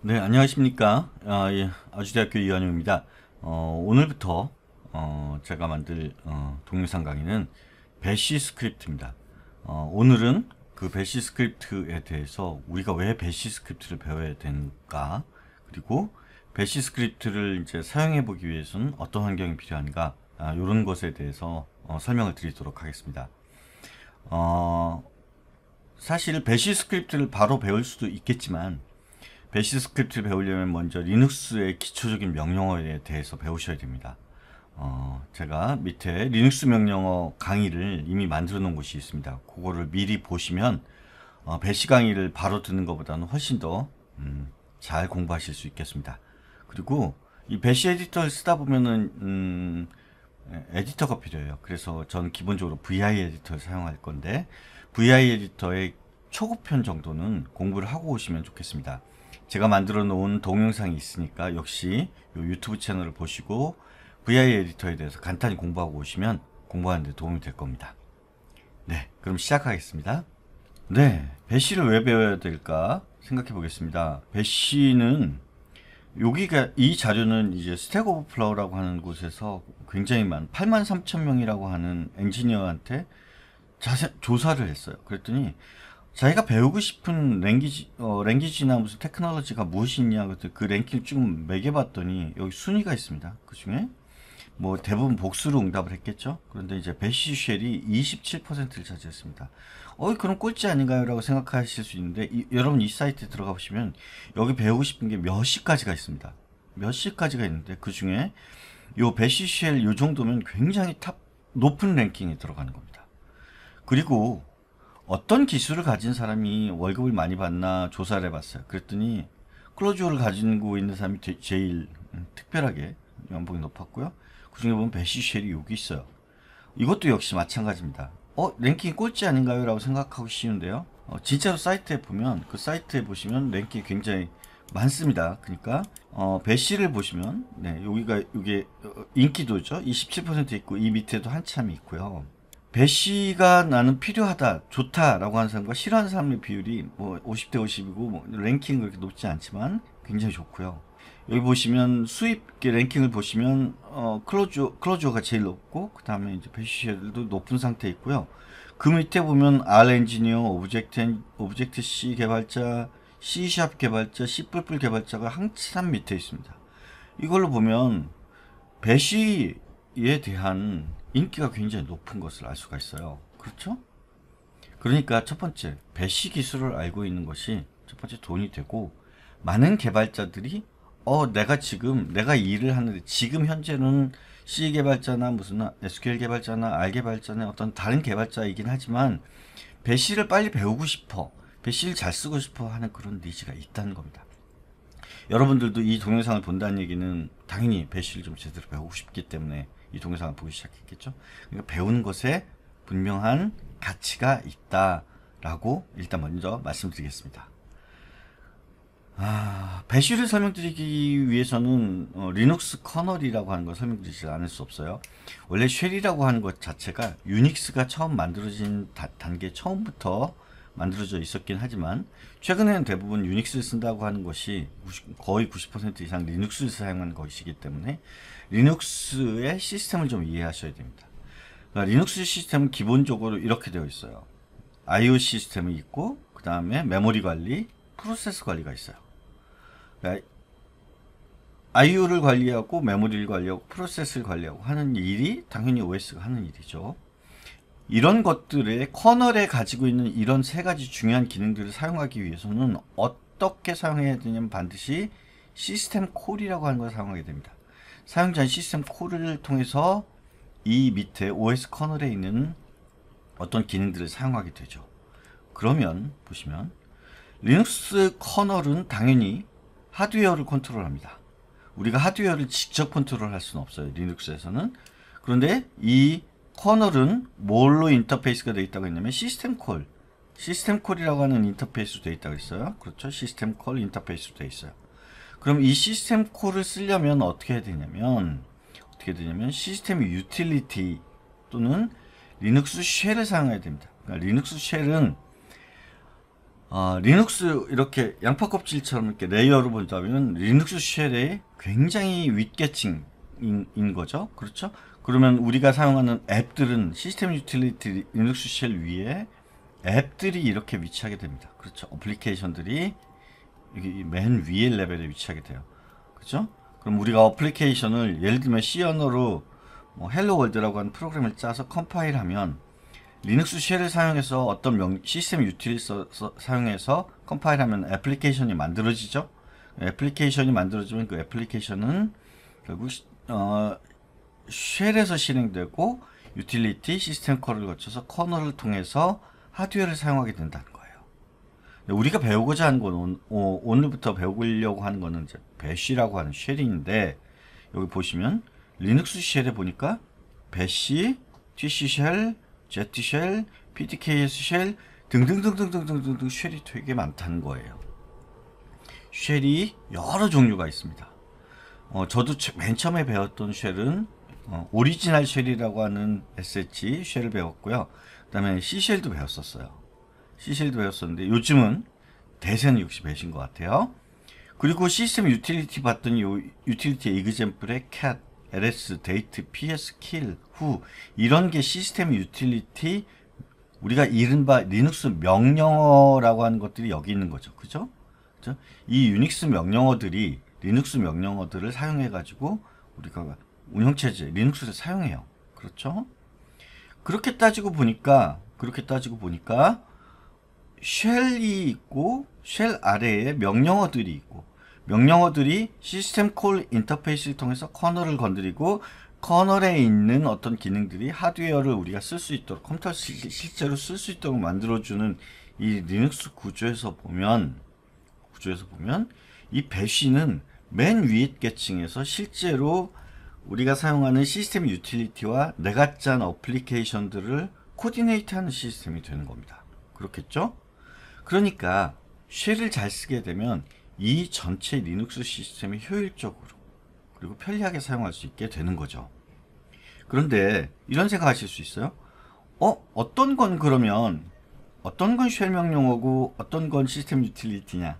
네, 안녕하십니까. 아, 예, 아주대학교 이관용입니다. 어, 오늘부터 어, 제가 만들 어, 동영상 강의는 배시 스크립트입니다. 어, 오늘은 그 배시 스크립트에 대해서 우리가 왜 배시 스크립트를 배워야 되는가 그리고 배시 스크립트를 이제 사용해 보기 위해서는 어떤 환경이 필요한가 아, 이런 것에 대해서 어, 설명을 드리도록 하겠습니다. 어, 사실 배시 스크립트를 바로 배울 수도 있겠지만 배시 스크립트를 배우려면 먼저 리눅스의 기초적인 명령어에 대해서 배우셔야 됩니다. 어, 제가 밑에 리눅스 명령어 강의를 이미 만들어 놓은 곳이 있습니다. 그거를 미리 보시면 어, 배시 강의를 바로 듣는 것보다는 훨씬 더잘 음, 공부하실 수 있겠습니다. 그리고 이 배시 에디터를 쓰다 보면은 음, 에디터가 필요해요. 그래서 저는 기본적으로 VI 에디터를 사용할 건데 VI 에디터의 초급편 정도는 공부를 하고 오시면 좋겠습니다. 제가 만들어 놓은 동영상이 있으니까 역시 유튜브 채널을 보시고 VI 에디터에 대해서 간단히 공부하고 오시면 공부하는 데 도움이 될 겁니다. 네, 그럼 시작하겠습니다. 네, 배시를 왜 배워야 될까 생각해 보겠습니다. 배시는 여기가 이 자료는 이제 스택 오브플라우라고 하는 곳에서 굉장히 많은 8 3 0 0 0 명이라고 하는 엔지니어한테 자세 조사를 했어요. 그랬더니 자기가 배우고 싶은 랭귀지 어, 랭귀지나 무슨 테크놀로지가 무엇이냐 그랬더니그 랭킹 쭉 매겨봤더니 여기 순위가 있습니다. 그 중에 뭐 대부분 복수로 응답을 했겠죠. 그런데 이제 베시쉘이 27%를 차지했습니다. 어이 그럼 꼴찌 아닌가요라고 생각하실 수 있는데 이, 여러분 이 사이트 들어가 보시면 여기 배우고 싶은 게 몇시까지가 있습니다. 몇시까지가 있는데 그 중에 요 베시쉘 요 정도면 굉장히 탑 높은 랭킹이 들어가는 겁니다. 그리고 어떤 기술을 가진 사람이 월급을 많이 받나 조사를 해봤어요. 그랬더니 클로즈어를 가지고 있는 사람이 제, 제일 음, 특별하게 연봉이 높았고요. 그중에 보면 베시쉘이 여기 있어요. 이것도 역시 마찬가지입니다. 어? 랭킹 꼴찌 아닌가요? 라고 생각하고 쉬운데요. 어, 진짜로 사이트에 보면 그 사이트에 보시면 랭킹이 굉장히 많습니다. 그러니까 어, 배시를 보시면 네, 여기가 이게 어, 인기도죠. 27% 있고 이 밑에도 한참 있고요. 배시가 나는 필요하다, 좋다라고 하는 사람과 싫어하는 사람의 비율이 뭐 50대 50이고 뭐 랭킹 은 그렇게 높지 않지만 굉장히 좋고요. 여기 보시면 수입 랭킹을 보시면 어, 클로즈 클로즈가 제일 높고 그다음에 이제 배시쉘도 높은 상태 있고요. 그 밑에 보면 R 엔지니어, 오브젝트 오브젝트 C 개발자, C# 개발자, C++ 개발자가 한참 밑에 있습니다. 이걸로 보면 배시에 대한 인기가 굉장히 높은 것을 알 수가 있어요. 그렇죠? 그러니까 첫 번째 배시 기술을 알고 있는 것이 첫 번째 돈이 되고 많은 개발자들이 어 내가 지금 내가 일을 하는데 지금 현재는 C 개발자나 무슨 SQL 개발자나 R 개발자나 어떤 다른 개발자이긴 하지만 배시를 빨리 배우고 싶어 배시를 잘 쓰고 싶어 하는 그런 니즈가 있다는 겁니다. 여러분들도 이 동영상을 본다는 얘기는 당연히 배시를 좀 제대로 배우고 싶기 때문에 이 동영상을 보기 시작했겠죠. 그러니까 배운 것에 분명한 가치가 있다라고 일단 먼저 말씀드리겠습니다. 아, 배쉬를 설명드리기 위해서는 어, 리눅스 커널이라고 하는 걸 설명드리지 않을 수 없어요. 원래 쉘이라고 하는 것 자체가 유닉스가 처음 만들어진 다, 단계 처음부터 만들어져 있었긴 하지만 최근에는 대부분 유닉스를 쓴다고 하는 것이 90, 거의 90% 이상 리눅스를 사용하는 것이기 때문에 리눅스의 시스템을 좀 이해하셔야 됩니다. 그러니까 리눅스 시스템은 기본적으로 이렇게 되어 있어요. I/O 시스템이 있고 그 다음에 메모리 관리, 프로세스 관리가 있어요. 그러니까 I/O를 관리하고 메모리를 관리하고 프로세스를 관리하고 하는 일이 당연히 OS가 하는 일이죠. 이런 것들의 커널에 가지고 있는 이런 세 가지 중요한 기능들을 사용하기 위해서는 어떻게 사용해야 되냐면 반드시 시스템 콜이라고 하는 걸 사용하게 됩니다. 사용자는 시스템 콜을 통해서 이 밑에 OS 커널에 있는 어떤 기능들을 사용하게 되죠. 그러면 보시면 리눅스 커널은 당연히 하드웨어를 컨트롤합니다. 우리가 하드웨어를 직접 컨트롤할 수는 없어요. 리눅스에서는. 그런데 이 커널은 뭘로 인터페이스가 되어 있다고 했냐면 시스템 콜 시스템 콜이라고 하는 인터페이스도 되어 있다고 했어요 그렇죠 시스템 콜인터페이스 되어 있어요 그럼 이 시스템 콜을 쓰려면 어떻게 해야 되냐면 어떻게 되냐면 시스템 유틸리티 또는 리눅스 쉘을 사용해야 됩니다 그러니까 리눅스 쉘은 어, 리눅스 이렇게 양파 껍질처럼 이렇게 레이어로 본다면 리눅스 쉘의 굉장히 윗계층인 거죠 그렇죠 그러면 우리가 사용하는 앱들은 시스템 유틸리티 리눅스 쉘 위에 앱들이 이렇게 위치하게 됩니다. 그렇죠. 어플리케이션들이 여기 맨 위에 레벨에 위치하게 돼요. 그렇죠? 그럼 우리가 어플리케이션을 예를 들면 C 언어로 뭐 헬로 월드라고 하는 프로그램을 짜서 컴파일하면 리눅스 쉘을 사용해서 어떤 명, 시스템 유틸을 서, 사용해서 컴파일하면 애플리케이션이 만들어지죠. 애플리케이션이 만들어지면 그 애플리케이션은 결국 어, 쉘에서 실행되고 유틸리티 시스템 콜을 거쳐서 커널을 통해서 하드웨어를 사용하게 된다는 거예요. 우리가 배우고자 하는 건 어, 오, 늘부터 배우려고 하는 거는 이제 배쉬라고 하는 쉘인데 여기 보시면 리눅스 쉘에 보니까 배쉬, tc 쉘, z 쉘, pdks 쉘 등등등등등등등 쉘이 되게 많다는 거예요. 쉘이 여러 종류가 있습니다. 어, 저도 맨 처음에 배웠던 쉘은 오리지널 어, 쉘이라고 하는 SH 쉘을 배웠고요. 그 다음에 C쉘도 배웠었어요. C쉘도 배웠었는데 요즘은 대세는 역시 배신 것 같아요. 그리고 시스템 유틸리티 봤더니 요 유틸리티 이그젠플의 cat, ls, date, ps, kill, who 이런 게 시스템 유틸리티 우리가 이른바 리눅스 명령어라고 하는 것들이 여기 있는 거죠. 그죠? 그죠? 이 유닉스 명령어들이 리눅스 명령어들을 사용해 가지고 우리가 운영체제 리눅스를 사용해요. 그렇죠? 그렇게 따지고 보니까 그렇게 따지고 보니까 쉘이 있고 쉘 아래에 명령어들이 있고 명령어들이 시스템 콜 인터페이스를 통해서 커널을 건드리고 커널에 있는 어떤 기능들이 하드웨어를 우리가 쓸 수 있도록 컴퓨터 실제로 쓸 수 있도록 만들어주는 이 리눅스 구조에서 보면 구조에서 보면 이 배쉬는 맨 위에 계층에서 실제로 우리가 사용하는 시스템 유틸리티와 내가 짠 어플리케이션들을 코디네이트하는 시스템이 되는 겁니다. 그렇겠죠? 그러니까 쉘을 잘 쓰게 되면 이 전체 리눅스 시스템이 효율적으로 그리고 편리하게 사용할 수 있게 되는 거죠. 그런데 이런 생각하실 수 있어요. 어? 어떤 건 그러면 어떤 건 쉘 명령어고 어떤 건 시스템 유틸리티냐?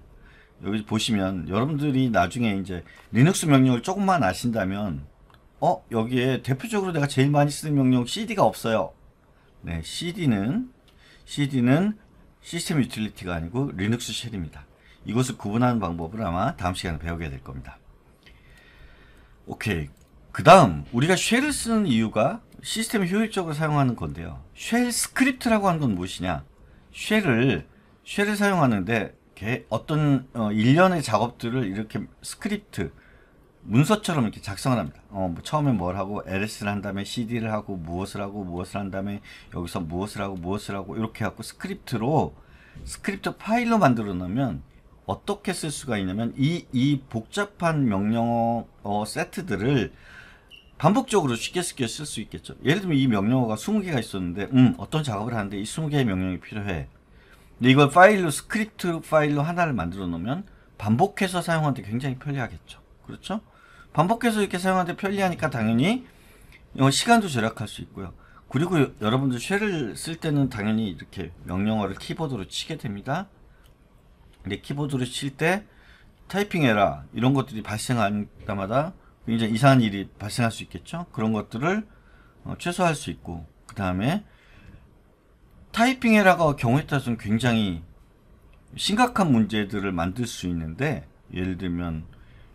여기 보시면 여러분들이 나중에 이제 리눅스 명령을 조금만 아신다면 어 여기에 대표적으로 내가 제일 많이 쓰는 명령 CD가 없어요. 네, CD는 CD는 시스템 유틸리티가 아니고 리눅스 쉘입니다. 이것을 구분하는 방법을 아마 다음 시간에 배우게 될 겁니다. 오케이. 그 다음 우리가 쉘을 쓰는 이유가 시스템을 효율적으로 사용하는 건데요. 쉘 스크립트라고 하는 건 무엇이냐? 쉘을 쉘을 사용하는데 어떤 어, 일련의 작업들을 이렇게 스크립트 문서처럼 이렇게 작성을 합니다. 어, 뭐 처음에 뭘 하고 ls를 한 다음에 cd를 하고 무엇을 하고 무엇을 한 다음에 여기서 무엇을 하고 무엇을 하고 이렇게 하고 스크립트로 스크립트 파일로 만들어 놓으면 어떻게 쓸 수가 있냐면 이, 이 복잡한 명령어 어, 세트들을 반복적으로 쉽게 쉽게 쓸 수 있겠죠. 예를 들면 이 명령어가 20개가 있었는데 음, 어떤 작업을 하는데 이 20개의 명령이 필요해. 근데 이걸 파일로 스크립트 파일로 하나를 만들어 놓으면 반복해서 사용하는데 굉장히 편리하겠죠. 그렇죠? 반복해서 이렇게 사용하는데 편리하니까 당연히 어, 시간도 절약할 수 있고요. 그리고 여러분들 쉘을 쓸 때는 당연히 이렇게 명령어를 키보드로 치게 됩니다. 근데 키보드로 칠 때 타이핑 에러 이런 것들이 발생할 때마다 굉장히 이상한 일이 발생할 수 있겠죠. 그런 것들을 어, 최소화할 수 있고 그 다음에 타이핑 에러가 경우에 따라서는 굉장히 심각한 문제들을 만들 수 있는데 예를 들면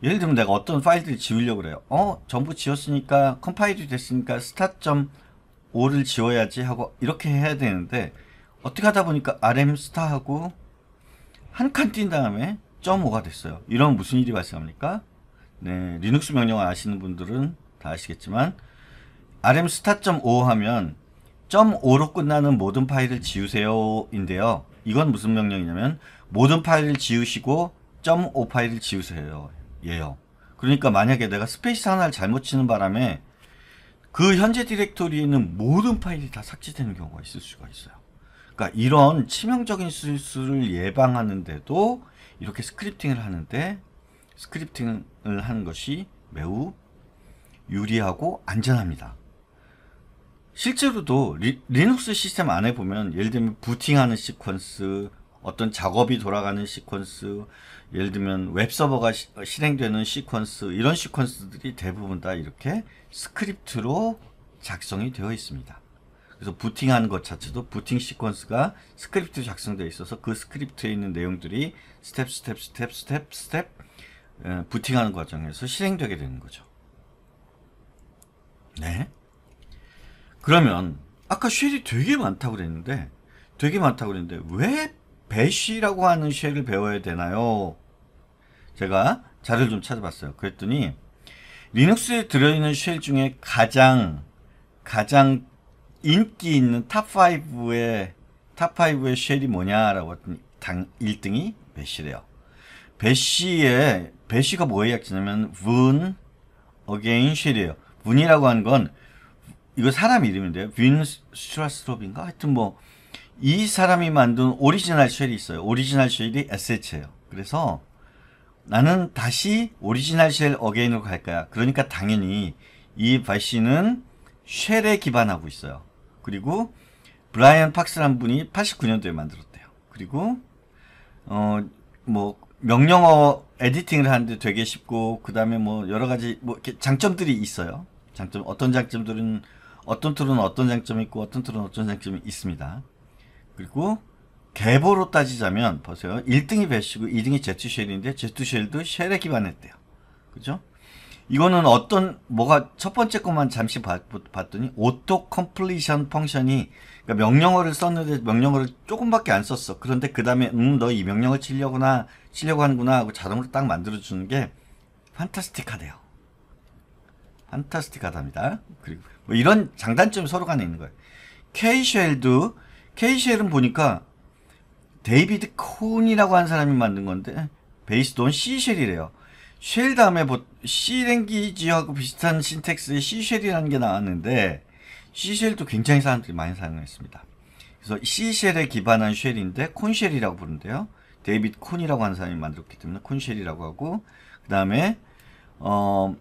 예를 들면 내가 어떤 파일들을 지우려고 그래요. 어, 전부 지웠으니까 컴파일이 됐으니까 스타.5를 지워야지 하고 이렇게 해야 되는데 어떻게 하다 보니까 rm 스타하고 한 칸 뛴 다음에 .5가 됐어요. 이런 무슨 일이 발생합니까? 네, 리눅스 명령을 아시는 분들은 다 아시겠지만 rm 스타.5 하면 .5로 끝나는 모든 파일을 지우세요 인데요. 이건 무슨 명령이냐면 모든 파일을 지우시고 .5 파일을 지우세요. 예요 그러니까 만약에 내가 스페이스 하나를 잘못 치는 바람에 그 현재 디렉토리에 있는 모든 파일이 다 삭제되는 경우가 있을 수가 있어요. 그러니까 이런 치명적인 실수를 예방하는데도 이렇게 스크립팅을 하는데 스크립팅을 하는 것이 매우 유리하고 안전합니다. 실제로도 리, 눅스 시스템 안에 보면 예를 들면 부팅하는 시퀀스, 어떤 작업이 돌아가는 시퀀스, 예를 들면 웹 서버가 시, 어, 실행되는 시퀀스 이런 시퀀스들이 대부분 다 이렇게 스크립트로 작성이 되어 있습니다. 그래서 부팅하는 것 자체도 부팅 시퀀스가 스크립트 작성되어 있어서 그 스크립트에 있는 내용들이 스텝 스텝 스텝 스텝 스텝 부팅하는 과정에서 실행되게 되는 거죠. 네. 그러면 아까 쉘이 되게 많다고 그랬는데 되게 많다고 그랬는데 왜 배쉬라고 하는 쉐를 배워야 되나요? 제가 자료를 좀 찾아봤어요. 그랬더니 리눅스에 들어있는 쉘 중에 가장 가장 인기 있는 탑5의 탑5의 쉘이 뭐냐라고 했더니 당 1등이 배쉬래요. 배쉬의 배쉬가 뭐의 약자냐면 분 어게인 쉘이에요. 분이라고 하는 건 이거 사람 이름인데요. 빈 스트라스롭인가? 하여튼 뭐이 사람이 만든 오리지널 쉘이 있어요. 오리지널 쉘이 SH예요. 그래서 나는 다시 오리지널 쉘 어게인으로 갈 거야. 그러니까 당연히 이 발씨는 쉘에 기반하고 있어요. 그리고 브라이언 팍스란 분이 89년도에 만들었대요. 그리고 어뭐 명령어 에디팅을 하는데 되게 쉽고 그 다음에 뭐 여러 가지 뭐 이렇게 장점들이 있어요. 장점 어떤 장점들은 어떤 틀은 어떤 장점이 있고 어떤 틀은 어떤 장점이 있습니다. 그리고 개보로 따지자면 보세요. 1등이 베시고 2등이 제트쉘인데 제트쉘도 쉘에 기반했대요. 그죠? 이거는 어떤 뭐가 첫 번째 것만 잠시 봤, 더니 오토 컴플리션 펑션이 그러니까 명령어를 썼는데 명령어를 조금밖에 안 썼어. 그런데 그다음에 음 너 이 명령어 치려구나 치려고 하는구나 하고 자동으로 딱 만들어 주는 게 판타스틱하대요. 판타스틱하답니다. 그리고 뭐 이런 장단점이 서로 간에 있는 거예요. K 쉘도 KCL은 보니까 데이비드 콘이라고 한 사람이 만든 건데 베이스돈 C쉘이래요. 쉘 다음에 뭐 C랭귀지하고 비슷한 신텍스의 C쉘이라는 게 나왔는데 C쉘도 굉장히 사람들이 많이 사용했습니다. 그래서 C쉘에 기반한 쉘인데 콘쉘이라고 부른대요. 데이비드 콘이라고 한 사람이 만들었기 때문에 콘쉘이라고 하고 그 다음에 어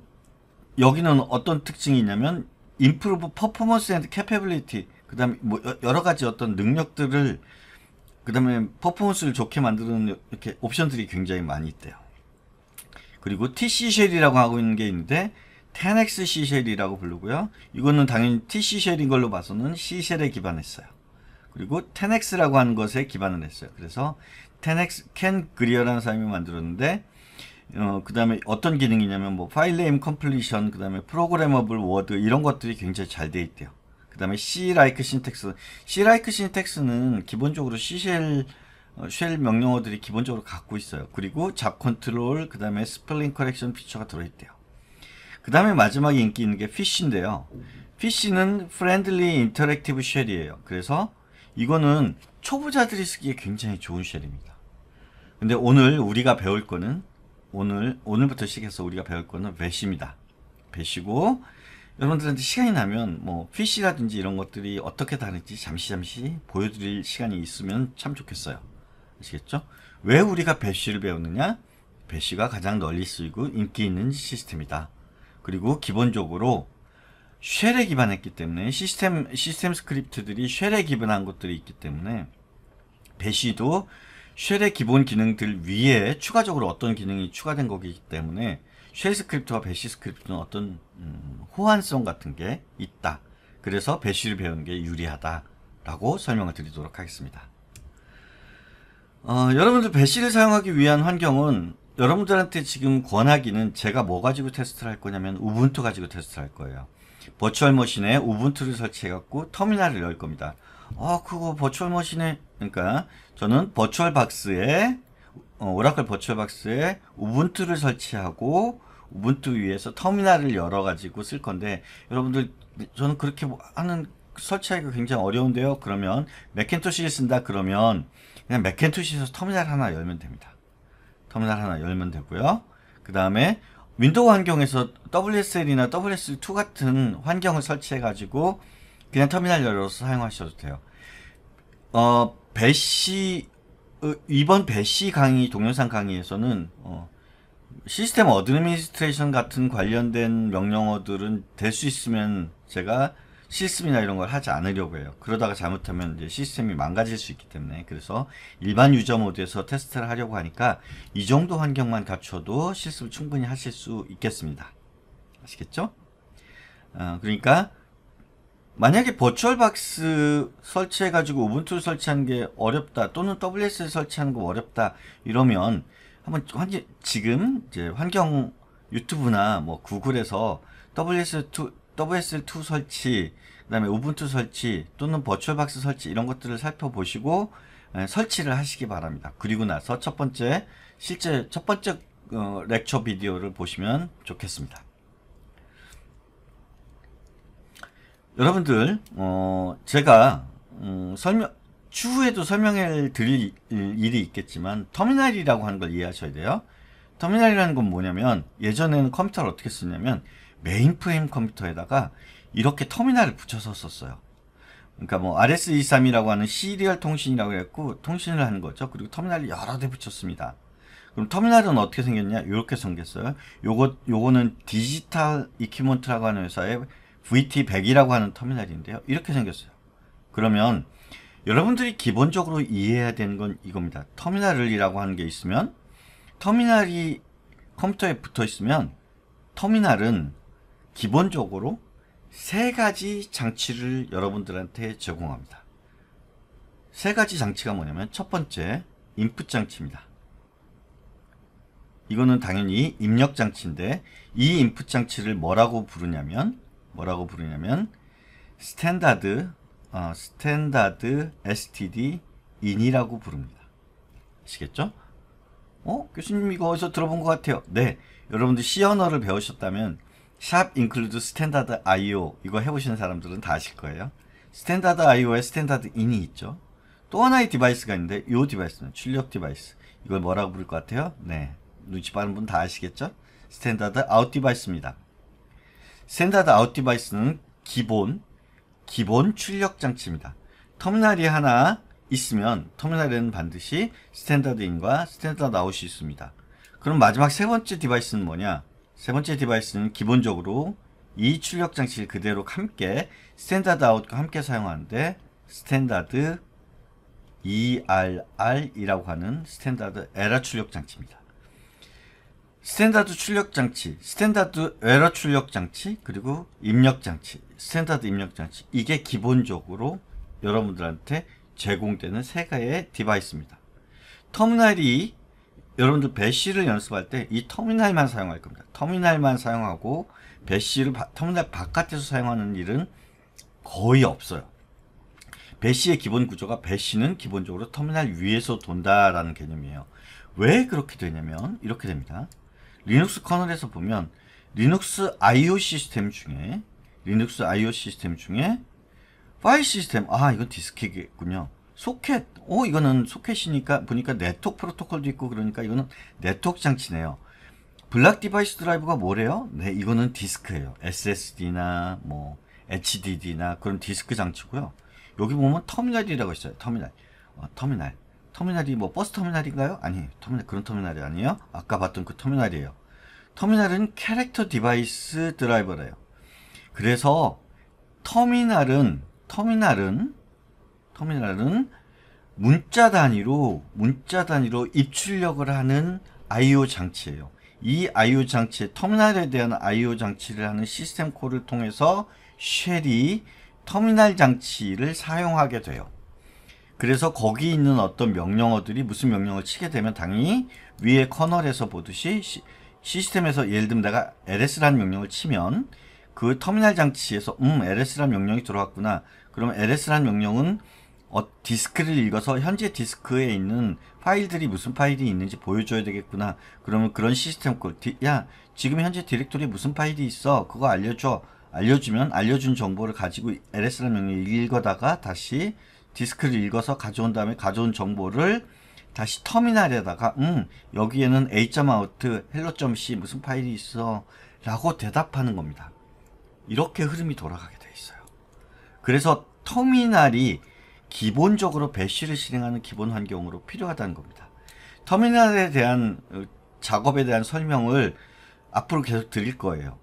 여기는 어떤 특징이 있냐면 improve performance and capability 그다음에 뭐 여러 가지 어떤 능력들을 그다음에 퍼포먼스를 좋게 만드는 이렇게 옵션들이 굉장히 많이 있대요. 그리고 TC 쉘이라고 하고 있는 게 있는데 10X C 쉘이라고 부르고요. 이거는 당연히 TC 쉘인 걸로 봐서는 C 쉘에 기반했어요. 그리고 10X라고 하는 것에 기반을 했어요. 그래서 10X 캔 그리어라는 사람이 만들었는데 어, 그 다음에 어떤 기능이냐면 뭐 파일 네임 컴플리션 그 다음에 프로그래머블 워드 이런 것들이 굉장히 잘 돼 있대요. 그 다음에 C-like 신텍스. C-like 신텍스는 기본적으로 C-shell 쉘 어, 명령어들이 기본적으로 갖고 있어요. 그리고 잡 컨트롤, 그 다음에 스플링 커렉션 피처가 들어있대요. 그 다음에 마지막에 인기 있는 게 피쉬인데요. 피쉬는 Friendly Interactive s h e l l 이에요 그래서 이거는 초보자들이 쓰기에 굉장히 좋은 쉘입니다. 근데 오늘 우리가 배울 거는 오늘 오늘부터 시작해서 우리가 배울 거는 배시입니다. 배시고 여러분들한테 시간이 나면 뭐 피쉬라든지 이런 것들이 어떻게 다른지 잠시 잠시 보여드릴 시간이 있으면 참 좋겠어요. 아시겠죠? 왜 우리가 배쉬를 배우느냐? 배쉬가 가장 널리 쓰이고 인기 있는 시스템이다. 그리고 기본적으로 쉘에 기반했기 때문에 시스템 시스템 스크립트들이 쉘에 기반한 것들이 있기 때문에 배쉬도 쉘의 기본 기능들 위에 추가적으로 어떤 기능이 추가된 것이기 때문에 쉘 스크립트와 배쉬 스크립트는 어떤 음, 호환성 같은 게 있다. 그래서 배쉬를 배우는 게 유리하다라고 설명을 드리도록 하겠습니다. 어, 여러분들 배쉬를 사용하기 위한 환경은 여러분들한테 지금 권하기는 제가 뭐 가지고 테스트를 할 거냐면 우분투 가지고 테스트를 할 거예요. 버추얼 머신에 우분투를 설치해갖고 터미널을 열 겁니다. 어, 그거 버추얼 머신에, 그러니까 저는 버추얼 박스에 어, 오라클 버추얼박스에 우분투를 설치하고 우분투 위에서 터미널을 열어가지고 쓸 건데 여러분들 저는 그렇게 하는 설치하기가 굉장히 어려운데요. 그러면 맥켄토시를 쓴다 그러면 그냥 맥켄토시에서 터미널 하나 열면 됩니다. 터미널 하나 열면 되고요. 그 다음에 윈도우 환경에서 WSL이나 WSL2 같은 환경을 설치해가지고 그냥 터미널 열어서 사용하셔도 돼요. 어, 배시 어, 이번 배시 강의 동영상 강의에서는 어, 시스템 어드미니스트레이션 같은 관련된 명령어들은 될 수 있으면 제가 실습이나 이런 걸 하지 않으려고 해요. 그러다가 잘못하면 이제 시스템이 망가질 수 있기 때문에 그래서 일반 유저 모드에서 테스트를 하려고 하니까 이 정도 환경만 갖춰도 실습을 충분히 하실 수 있겠습니다. 아시겠죠? 어, 그러니까 만약에 버추얼박스 설치해가지고 우분투를 설치하는 게 어렵다 또는 WSL 설치하는 거 어렵다 이러면 한번 환지, 금 이제 환경 유튜브나 뭐 구글에서 WS2 WSL2 설치 그다음에 우분투 설치 또는 버추얼박스 설치 이런 것들을 살펴보시고 예, 설치를 하시기 바랍니다. 그리고 나서 첫 번째 실제 첫 번째 어, 렉처 비디오를 보시면 좋겠습니다. 여러분들 어 제가 음, 설명 추후에도 설명해 드릴 일이 있겠지만 터미널이라고 하는 걸 이해하셔야 돼요. 터미널이라는 건 뭐냐면 예전에는 컴퓨터를 어떻게 쓰냐면 메인프레임 컴퓨터에다가 이렇게 터미널을 붙여서 썼어요. 그러니까 뭐 RS-23이라고 하는 시리얼 통신이라고 했고 통신을 하는 거죠. 그리고 터미널을 여러 대 붙였습니다. 그럼 터미널은 어떻게 생겼냐? 이렇게 생겼어요. 요거 요거는 디지털 이퀴먼트라고 하는 회사의 VT100이라고 하는 터미널인데요. 이렇게 생겼어요. 그러면 여러분들이 기본적으로 이해해야 되는 건 이겁니다. 터미널이라고 하는 게 있으면 터미널이 컴퓨터에 붙어 있으면 터미널은 기본적으로 세 가지 장치를 여러분들한테 제공합니다. 세 가지 장치가 뭐냐면 첫 번째 인풋 장치입니다. 이거는 당연히 입력 장치인데 이 인풋 장치를 뭐라고 부르냐면 뭐라고 부르냐면 스탠다드 어, 스탠다드 STD 인이라고 부릅니다. 아시겠죠? 어? 교수님 이거 어디서 들어본 것 같아요. 네. 여러분들 C 언어를 배우셨다면 샵 include s t a n IO 이거 해보시는 사람들은 다 아실 거예요. 스탠다드 IO에 스탠다드 인이 있죠. 또 하나의 디바이스가 있는데 이 디바이스는 출력 디바이스. 이걸 뭐라고 부를 것 같아요? 네. 눈치 빠른 분 다 아시겠죠? 스탠다드 아웃 디바이스입니다. 센다드 아웃 디바이스는 기본 기본 출력 장치입니다. 터미널이 하나 있으면 터미널에는 반드시 스탠다드 인과 스탠다드 아웃이 있습니다. 그럼 마지막 세 번째 디바이스는 뭐냐? 세 번째 디바이스는 기본적으로 이 출력 장치를 그대로 함께 스탠다드 아웃과 함께 사용하는데 스탠다드 ERR이라고 하는 스탠다드 에라 출력 장치입니다. 스탠다드 출력 장치, 스탠다드 에러 출력 장치, 그리고 입력 장치, 스탠다드 입력 장치 이게 기본적으로 여러분들한테 제공되는 세 가의 디바이스입니다. 터미널이 여러분들 배시를 연습할 때 이 터미널만 사용할 겁니다. 터미널만 사용하고 배시를 터미널 바깥에서 사용하는 일은 거의 없어요. 배시의 기본 구조가 배시는 기본적으로 터미널 위에서 돈다라는 개념이에요. 왜 그렇게 되냐면 이렇게 됩니다. 리눅스 커널에서 보면 리눅스 I/O 시스템 중에 리눅스 I/O 시스템 중에 파일 시스템 아 이건 디스켓이겠군요. 소켓 오 어, 이거는 소켓이니까 보니까 네트워크 프로토콜도 있고 그러니까 이거는 네트워크 장치네요. 블락 디바이스 드라이브가 뭐래요? 네 이거는 디스크예요. SSD나 뭐 HDD나 그런 디스크 장치고요. 여기 보면 터미널이라고 있어요. 터미널 어, 터미널 터미널이 뭐 버스 터미널인가요? 아니, 터미널 그런 터미널이 아니에요. 아까 봤던 그 터미널이에요. 터미널은 캐릭터 디바이스 드라이버래요. 그래서 터미널은 터미널은 터미널은 문자 단위로 문자 단위로 입출력을 하는 I/O 장치예요. 이 I/O 장치 터미널에 대한 I/O 장치를 하는 시스템 콜을 통해서 쉘이 터미널 장치를 사용하게 돼요. 그래서 거기 있는 어떤 명령어들이 무슨 명령을 치게 되면 당연히 위에 커널에서 보듯이 시, 시스템에서 예를 들면 내가 ls라는 명령을 치면 그 터미널 장치에서 음 ls라는 명령이 들어왔구나 그러면 ls라는 명령은 어, 디스크를 읽어서 현재 디스크에 있는 파일들이 무슨 파일이 있는지 보여줘야 되겠구나 그러면 그런 시스템 야 지금 현재 디렉토리에 무슨 파일이 있어 그거 알려줘 알려주면 알려준 정보를 가지고 ls라는 명령을 읽어다가 다시 디스크를 읽어서 가져온 다음에 가져온 정보를 다시 터미널에다가 음 여기에는 a.out hello.c 무슨 파일이 있어 라고 대답하는 겁니다. 이렇게 흐름이 돌아가게 돼 있어요. 그래서 터미널이 기본적으로 배쉬를 실행하는 기본 환경으로 필요하다는 겁니다. 터미널에 대한 어, 작업에 대한 설명을 앞으로 계속 드릴 거예요.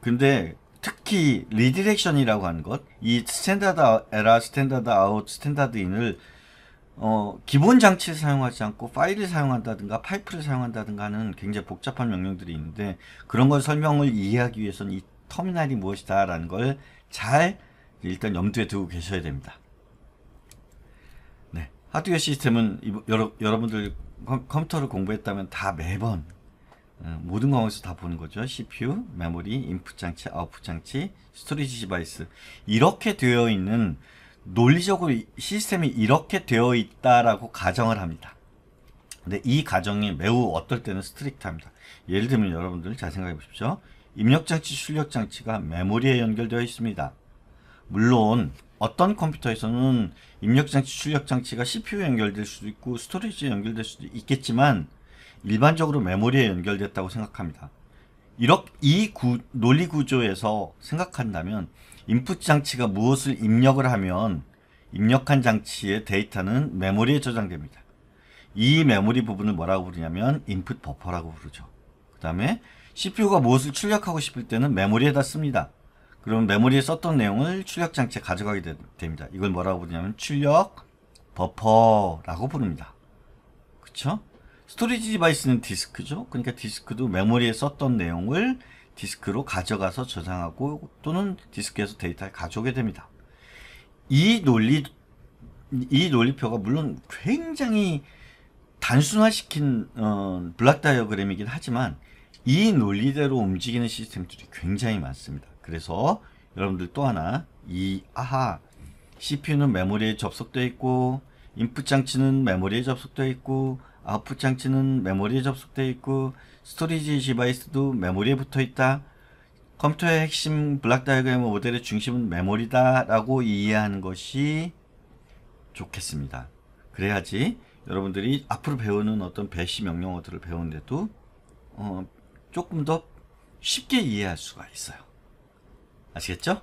근데 특히 리디렉션이라고 하는 것, 이 스탠다드 에라, 스탠다드 아웃, 스탠다드 인을 어, 기본 장치를 사용하지 않고 파일을 사용한다든가 파이프를 사용한다든가 하는 굉장히 복잡한 명령들이 있는데 그런 걸 설명을 이해하기 위해서는 이 터미널이 무엇이다 라는 걸 잘 일단 염두에 두고 계셔야 됩니다. 네, 하드웨어 시스템은 여러, 여러분들 컴퓨터를 공부했다면 다 매번 어, 모든 과목에서 다 보는 거죠. CPU, 메모리, 인풋 장치, 아웃풋 장치, 스토리지 디바이스 이렇게 되어 있는 논리적으로 시스템이 이렇게 되어 있다라고 가정을 합니다. 근데 이 가정이 매우 어떨 때는 스트릭트합니다. 예를 들면 여러분들 잘 생각해 보십시오. 입력 장치, 출력 장치가 메모리에 연결되어 있습니다. 물론 어떤 컴퓨터에서는 입력 장치, 출력 장치가 CPU에 연결될 수도 있고 스토리지에 연결될 수도 있겠지만 일반적으로 메모리에 연결됐다고 생각합니다. 이렇게 이 구, 논리 구조에서 생각한다면 인풋 장치가 무엇을 입력을 하면 입력한 장치의 데이터는 메모리에 저장됩니다. 이 메모리 부분을 뭐라고 부르냐면 인풋 버퍼라고 부르죠. 그 다음에 CPU가 무엇을 출력하고 싶을 때는 메모리에다 씁니다. 그럼 메모리에 썼던 내용을 출력 장치에 가져가게 되, 됩니다. 이걸 뭐라고 부르냐면 출력 버퍼라고 부릅니다. 그쵸? 스토리지 디바이스는 디스크죠. 그러니까 디스크도 메모리에 썼던 내용을 디스크로 가져가서 저장하고 또는 디스크에서 데이터를 가져오게 됩니다. 이 논리 이 논리표가 물론 굉장히 단순화시킨 어, 블락 다이어그램이긴 하지만 이 논리대로 움직이는 시스템들이 굉장히 많습니다. 그래서 여러분들 또 하나 이 아하 CPU는 메모리에 접속되어 있고 인풋 장치는 메모리에 접속되어 있고 아웃풋 장치는 메모리에 접속되어 있고 스토리지 디바이스도 메모리에 붙어 있다. 컴퓨터의 핵심 블락 다이그램 모델의 중심은 메모리다 라고 이해하는 것이 좋겠습니다. 그래야지 여러분들이 앞으로 배우는 어떤 배시 명령어들을 배우는데도 어, 조금 더 쉽게 이해할 수가 있어요. 아시겠죠?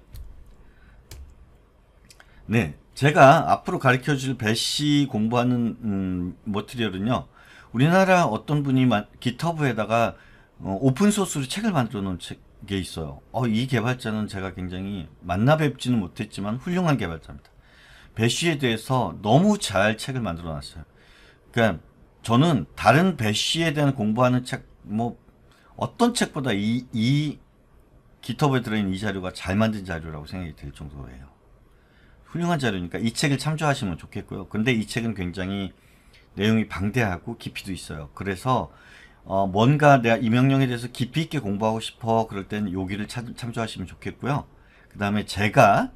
네. 제가 앞으로 가르쳐 줄 배씨 공부하는 음, 머티리얼은요. 우리나라 어떤 분이 기터브에다가 어, 오픈소스로 책을 만들어 놓은 책이 있어요. 어, 이 개발자는 제가 굉장히 만나 뵙지는 못했지만 훌륭한 개발자입니다. 배쉬에 대해서 너무 잘 책을 만들어 놨어요. 그러니까 저는 다른 배쉬에 대한 공부하는 책, 뭐 어떤 책보다 이, 이 기터브에 들어있는 이 자료가 잘 만든 자료라고 생각이 들 정도예요. 훌륭한 자료니까 이 책을 참조하시면 좋겠고요. 근데 이 책은 굉장히 내용이 방대하고 깊이도 있어요. 그래서 어, 뭔가 내가 이 명령에 대해서 깊이 있게 공부하고 싶어 그럴 땐 여기를 참, 참조하시면 좋겠고요. 그 다음에 제가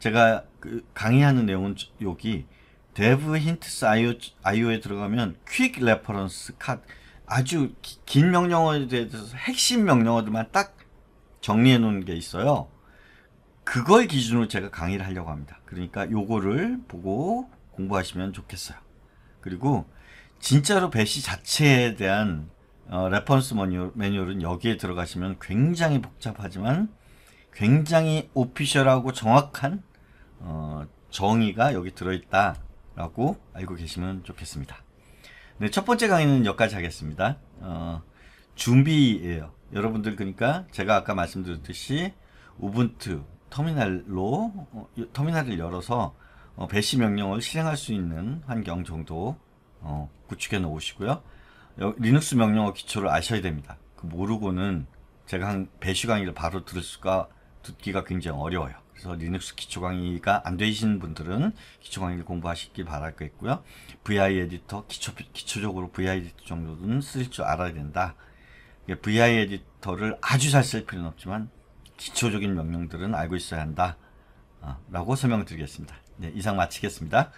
제가 그 강의하는 내용은 여기 dev hints io 에 들어가면 quick r e 아주 기, 긴 명령어에 대해서 핵심 명령어들만 딱 정리해 놓은 게 있어요. 그걸 기준으로 제가 강의를 하려고 합니다. 그러니까 요거를 보고 공부하시면 좋겠어요. 그리고 진짜로 배시 자체에 대한 어, 레퍼런스 매뉴얼, 매뉴얼은 여기에 들어가시면 굉장히 복잡하지만 굉장히 오피셜하고 정확한 어, 정의가 여기 들어있다라고 알고 계시면 좋겠습니다. 네, 첫 번째 강의는 여기까지 하겠습니다. 어, 준비예요. 여러분들 그러니까 제가 아까 말씀드렸듯이 우분투 터미널로 어, 터미널을 열어서 어, 배시 명령을 실행할 수 있는 환경 정도 어, 구축해 놓으시고요. 리눅스 명령어 기초를 아셔야 됩니다. 그 모르고는 제가 한 배시 강의를 바로 들을 수가 듣기가 굉장히 어려워요. 그래서 리눅스 기초 강의가 안 되신 분들은 기초 강의를 공부하시길 바라겠고요. VI 에디터 기초 기초적으로 VI 에디터 정도는 쓸 줄 알아야 된다. VI 에디터를 아주 잘 쓸 필요는 없지만 기초적인 명령들은 알고 있어야 한다. 어, 라고 설명드리겠습니다. 네, 이상 마치겠습니다.